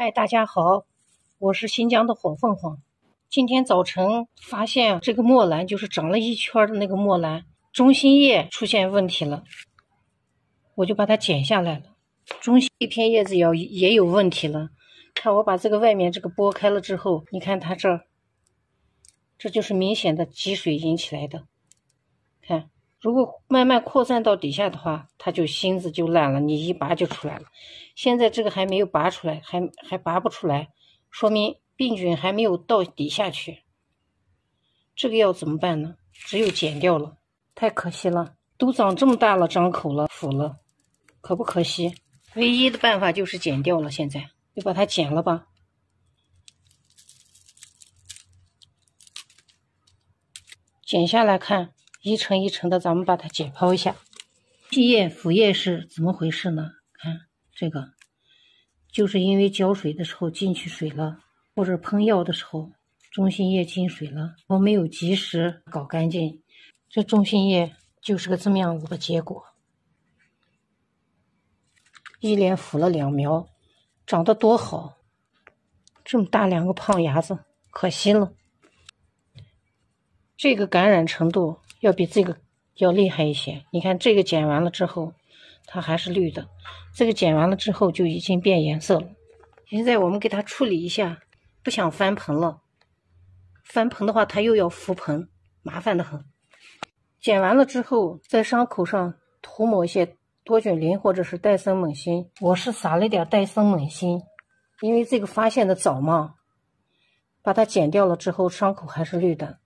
嗨，大家好，我是新疆的火凤凰。今天早晨发现这个墨兰，就是长了一圈的那个墨兰，中心叶出现问题了，我就把它剪下来了。中心一片叶子也也有问题了，看我把这个外面这个剥开了之后，你看它这，这就是明显的积水引起来的，看。如果慢慢扩散到底下的话，它就芯子就烂了，你一拔就出来了。现在这个还没有拔出来，还还拔不出来，说明病菌还没有到底下去。这个要怎么办呢？只有剪掉了，太可惜了，都长这么大了，张口了，腐了，可不可惜？唯一的办法就是剪掉了。现在就把它剪了吧，剪下来看。一层一层的，咱们把它解剖一下。细叶腐叶是怎么回事呢？看这个，就是因为浇水的时候进去水了，或者喷药的时候中心叶进水了，我没有及时搞干净，这中心叶就是个这么样子的结果。一连腐了两苗，长得多好，这么大两个胖芽子，可惜了。这个感染程度。要比这个要厉害一些。你看这个剪完了之后，它还是绿的；这个剪完了之后就已经变颜色了。现在我们给它处理一下，不想翻盆了。翻盆的话，它又要扶盆，麻烦的很。剪完了之后，在伤口上涂抹一些多菌灵或者是代森锰锌。我是撒了点代森锰锌，因为这个发现的早嘛，把它剪掉了之后，伤口还是绿的。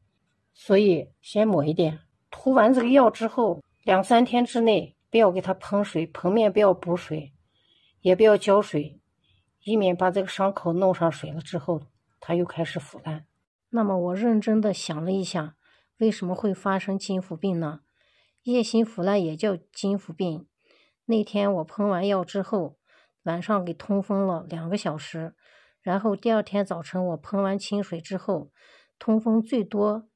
所以先抹一点，涂完这个药之后，两三天之内不要给它喷水、盆面，不要补水，也不要浇水，以免把这个伤口弄上水了之后，它又开始腐烂。那么我认真的想了一下，为什么会发生金腐病呢？叶心腐烂也叫金腐病。那天我喷完药之后，晚上给通风了两个小时，然后第二天早晨我喷完清水之后，通风最多。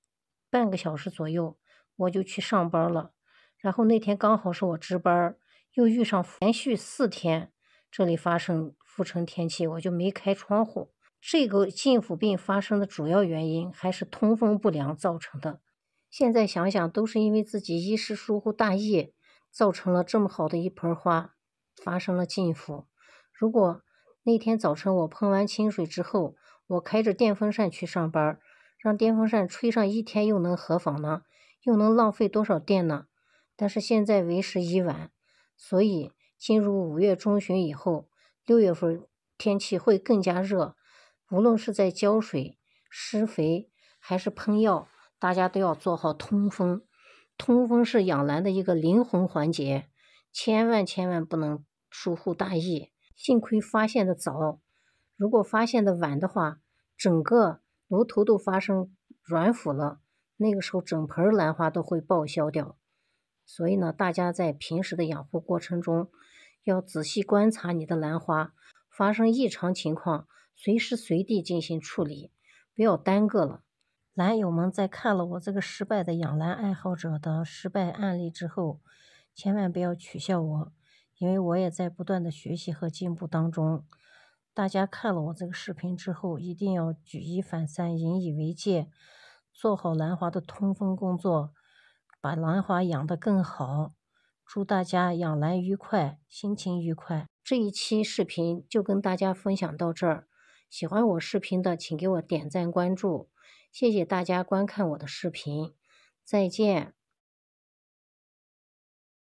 半个小时左右，我就去上班了。然后那天刚好是我值班，又遇上连续四天这里发生浮尘天气，我就没开窗户。这个进腐病发生的主要原因还是通风不良造成的。现在想想，都是因为自己一时疏忽大意，造成了这么好的一盆花发生了进腐。如果那天早晨我喷完清水之后，我开着电风扇去上班。让电风扇吹上一天又能何妨呢？又能浪费多少电呢？但是现在为时已晚，所以进入五月中旬以后，六月份天气会更加热。无论是在浇水、施肥还是喷药，大家都要做好通风。通风是养兰的一个灵魂环节，千万千万不能疏忽大意。幸亏发现的早，如果发现的晚的话，整个。炉头都发生软腐了，那个时候整盆兰花都会报销掉。所以呢，大家在平时的养护过程中，要仔细观察你的兰花，发生异常情况，随时随地进行处理，不要耽搁了。兰友们在看了我这个失败的养兰爱好者的失败案例之后，千万不要取笑我，因为我也在不断的学习和进步当中。大家看了我这个视频之后，一定要举一反三，引以为戒，做好兰花的通风工作，把兰花养得更好。祝大家养兰愉快，心情愉快。这一期视频就跟大家分享到这儿。喜欢我视频的，请给我点赞关注。谢谢大家观看我的视频，再见。